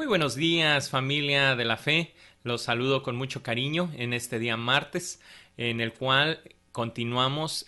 Muy buenos días familia de la fe, los saludo con mucho cariño en este día martes en el cual continuamos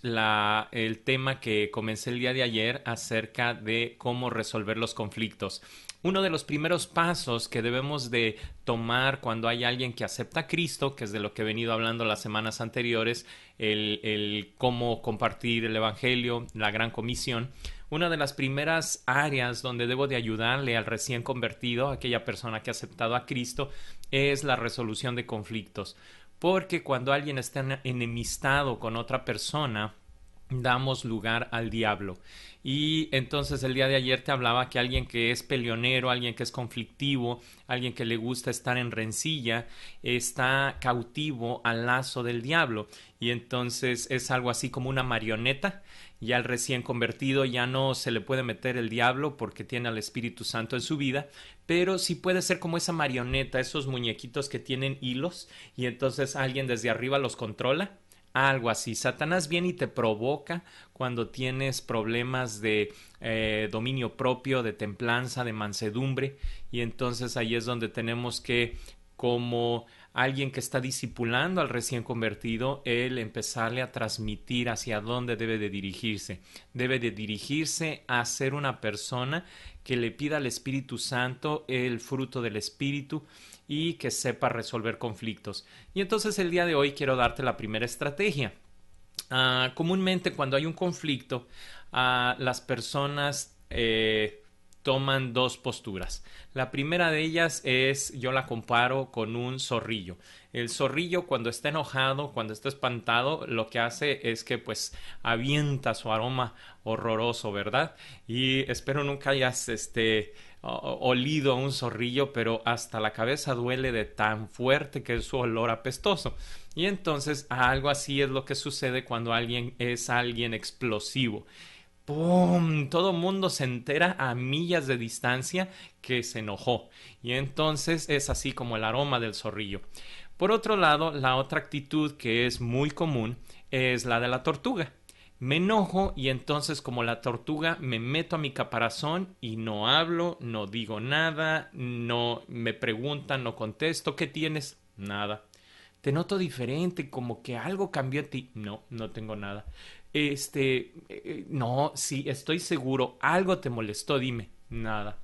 el tema que comencé el día de ayer acerca de cómo resolver los conflictos. Uno de los primeros pasos que debemos de tomar cuando hay alguien que acepta a Cristo, que es de lo que he venido hablando las semanas anteriores, el cómo compartir el Evangelio, la gran comisión, una de las primeras áreas donde debo de ayudarle al recién convertido, aquella persona que ha aceptado a Cristo, es la resolución de conflictos. Porque cuando alguien está enemistado con otra persona, damos lugar al diablo. Y entonces el día de ayer te hablaba que alguien que es peleonero, alguien que es conflictivo, alguien que le gusta estar en rencilla, está cautivo al lazo del diablo. Y entonces es algo así como una marioneta. Ya al recién convertido ya no se le puede meter el diablo porque tiene al Espíritu Santo en su vida, pero sí puede ser como esa marioneta, esos muñequitos que tienen hilos y entonces alguien desde arriba los controla algo así. Satanás viene y te provoca cuando tienes problemas de eh, dominio propio, de templanza, de mansedumbre. Y entonces ahí es donde tenemos que como alguien que está disipulando al recién convertido, el empezarle a transmitir hacia dónde debe de dirigirse. Debe de dirigirse a ser una persona que le pida al Espíritu Santo el fruto del Espíritu y que sepa resolver conflictos. Y entonces el día de hoy quiero darte la primera estrategia. Ah, comúnmente cuando hay un conflicto, ah, las personas eh, toman dos posturas. La primera de ellas es, yo la comparo con un zorrillo. El zorrillo cuando está enojado, cuando está espantado, lo que hace es que pues avienta su aroma horroroso, ¿verdad? Y espero nunca hayas este olido a un zorrillo, pero hasta la cabeza duele de tan fuerte que es su olor apestoso. Y entonces algo así es lo que sucede cuando alguien es alguien explosivo. ¡Pum! Todo el mundo se entera a millas de distancia que se enojó. Y entonces es así como el aroma del zorrillo. Por otro lado, la otra actitud que es muy común es la de la tortuga. Me enojo y entonces como la tortuga me meto a mi caparazón y no hablo, no digo nada, no me preguntan, no contesto, ¿qué tienes? Nada. Te noto diferente, como que algo cambió a ti. No, no tengo nada. Este, eh, eh, no, sí, estoy seguro, algo te molestó, dime, nada.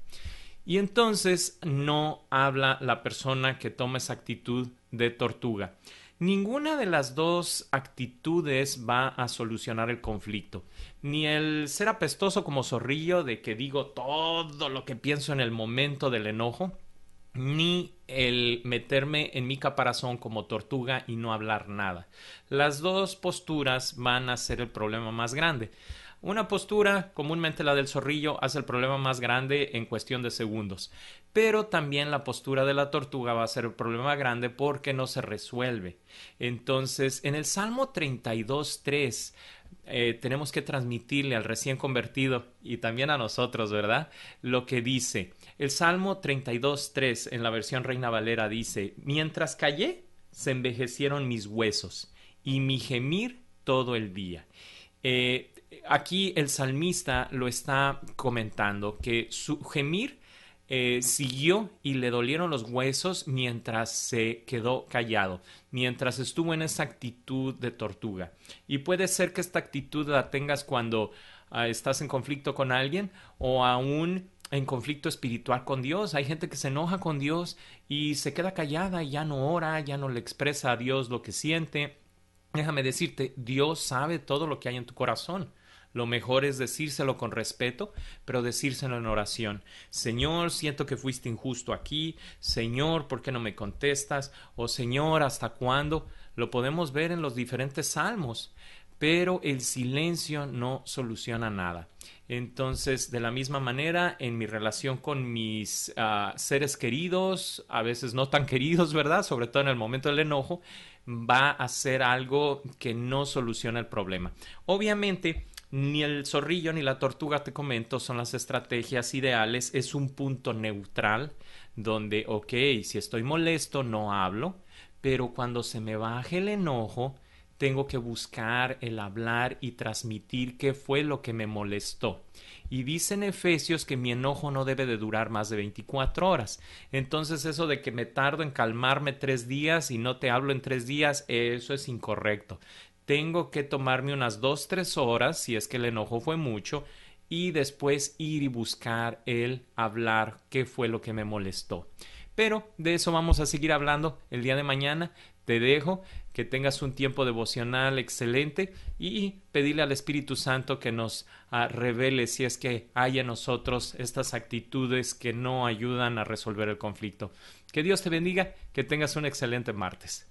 Y entonces no habla la persona que toma esa actitud de tortuga. Ninguna de las dos actitudes va a solucionar el conflicto. Ni el ser apestoso como zorrillo de que digo todo lo que pienso en el momento del enojo, ni el meterme en mi caparazón como tortuga y no hablar nada. Las dos posturas van a ser el problema más grande. Una postura, comúnmente la del zorrillo, hace el problema más grande en cuestión de segundos. Pero también la postura de la tortuga va a ser el problema grande porque no se resuelve. Entonces, en el Salmo 32.3 eh, tenemos que transmitirle al recién convertido y también a nosotros, ¿verdad? Lo que dice. El Salmo 32.3 en la versión Reina Valera dice, mientras callé, se envejecieron mis huesos y mi gemir todo el día. Eh, aquí el salmista lo está comentando, que su gemir eh, siguió y le dolieron los huesos mientras se quedó callado, mientras estuvo en esa actitud de tortuga. Y puede ser que esta actitud la tengas cuando ah, estás en conflicto con alguien o aún en conflicto espiritual con Dios. Hay gente que se enoja con Dios y se queda callada y ya no ora, ya no le expresa a Dios lo que siente. Déjame decirte, Dios sabe todo lo que hay en tu corazón. Lo mejor es decírselo con respeto, pero decírselo en oración. Señor, siento que fuiste injusto aquí. Señor, ¿por qué no me contestas? O Señor, ¿hasta cuándo? Lo podemos ver en los diferentes salmos, pero el silencio no soluciona nada. Entonces, de la misma manera, en mi relación con mis ah, seres queridos, a veces no tan queridos, ¿verdad? Sobre todo en el momento del enojo, va a ser algo que no soluciona el problema. Obviamente, ni el zorrillo ni la tortuga, te comento, son las estrategias ideales. Es un punto neutral donde, ok, si estoy molesto, no hablo, pero cuando se me baje el enojo, tengo que buscar el hablar y transmitir qué fue lo que me molestó. Y dicen Efesios que mi enojo no debe de durar más de 24 horas. Entonces eso de que me tardo en calmarme tres días y no te hablo en tres días, eso es incorrecto tengo que tomarme unas 2, tres horas, si es que el enojo fue mucho, y después ir y buscar el hablar qué fue lo que me molestó. Pero de eso vamos a seguir hablando el día de mañana. Te dejo que tengas un tiempo devocional excelente y pedirle al Espíritu Santo que nos ah, revele si es que hay en nosotros estas actitudes que no ayudan a resolver el conflicto. Que Dios te bendiga, que tengas un excelente martes.